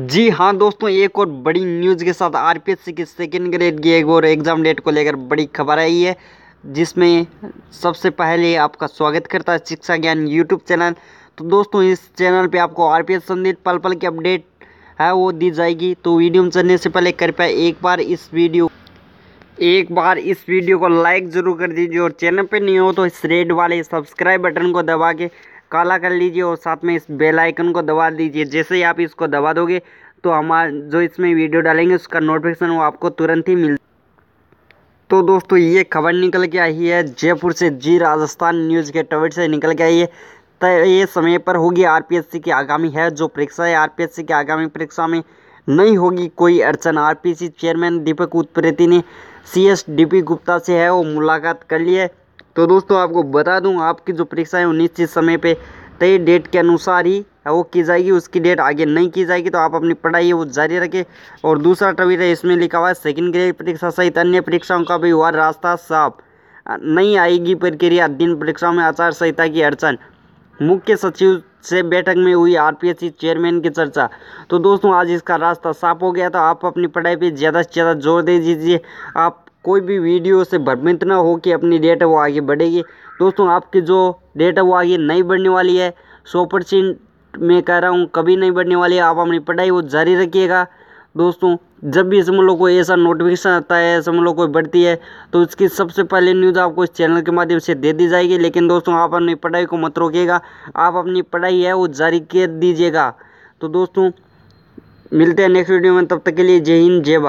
जी हाँ दोस्तों एक और बड़ी न्यूज़ के साथ आर पी एस सी की सेकेंड ग्रेड की एक और एग्ज़ाम डेट को लेकर बड़ी खबर आई है जिसमें सबसे पहले आपका स्वागत करता है शिक्षा ज्ञान यूट्यूब चैनल तो दोस्तों इस चैनल पे आपको आर पी एस संदीप पल पल की अपडेट है वो दी जाएगी तो वीडियो में चलने से पहले कृपया एक बार इस वीडियो एक बार इस वीडियो को लाइक ज़रूर कर दीजिए और चैनल पर नहीं हो तो इस रेड वाले सब्सक्राइब बटन को दबा के काला कर लीजिए और साथ में इस बेल आइकन को दबा दीजिए जैसे ही आप इसको दबा दोगे तो हमारा जो इसमें वीडियो डालेंगे उसका नोटिफिकेशन वो आपको तुरंत ही मिल तो दोस्तों ये खबर निकल के आई है जयपुर से जी राजस्थान न्यूज़ के ट्विट से निकल के आई है तय तो समय पर होगी आरपीएससी की आगामी है जो परीक्षा है आरपीएससी की आगामी परीक्षा में नहीं होगी कोई अड़चन आरपीसी चेयरमैन दीपक उत्प्रेती ने सीएस डीपी गुप्ता से है वो मुलाकात कर ली है तो दोस्तों आपको बता दूं आपकी जो परीक्षा है वो निश्चित समय पे तय डेट के अनुसार ही वो की जाएगी उसकी डेट आगे नहीं की जाएगी तो आप अपनी पढ़ाई वो जारी रखें और दूसरा टवीट है इसमें लिखा हुआ है सेकेंड ग्रेड परीक्षा सहित अन्य परीक्षाओं का भी हुआ रास्ता साफ नहीं आएगी प्रक्रिया दिन परीक्षाओं में आचार संहिता की अड़चन मुख्य सचिव से बैठक में हुई आरपीएससी चेयरमैन की चर्चा तो दोस्तों आज इसका रास्ता साफ हो गया तो आप अपनी पढ़ाई पे ज़्यादा से ज़्यादा जोर दे दीजिए आप कोई भी वीडियो से भ्रमित ना हो कि अपनी डेट वो आगे बढ़ेगी दोस्तों आपकी जो डेट है वो आगे नहीं बढ़ने वाली है सौ परसेंट मैं कह रहा हूँ कभी नहीं बढ़ने वाली है आप अपनी पढ़ाई वो जारी रखिएगा दोस्तों जब भी समझ लो कोई ऐसा नोटिफिकेशन आता है समझ लो कोई बढ़ती है तो इसकी सबसे पहले न्यूज़ आपको इस चैनल के माध्यम से दे दी जाएगी लेकिन दोस्तों आप अपनी पढ़ाई को मत रोकेगा आप अपनी पढ़ाई है वो जारी कर दीजिएगा तो दोस्तों मिलते हैं नेक्स्ट वीडियो में तब तक के लिए जय हिंद जय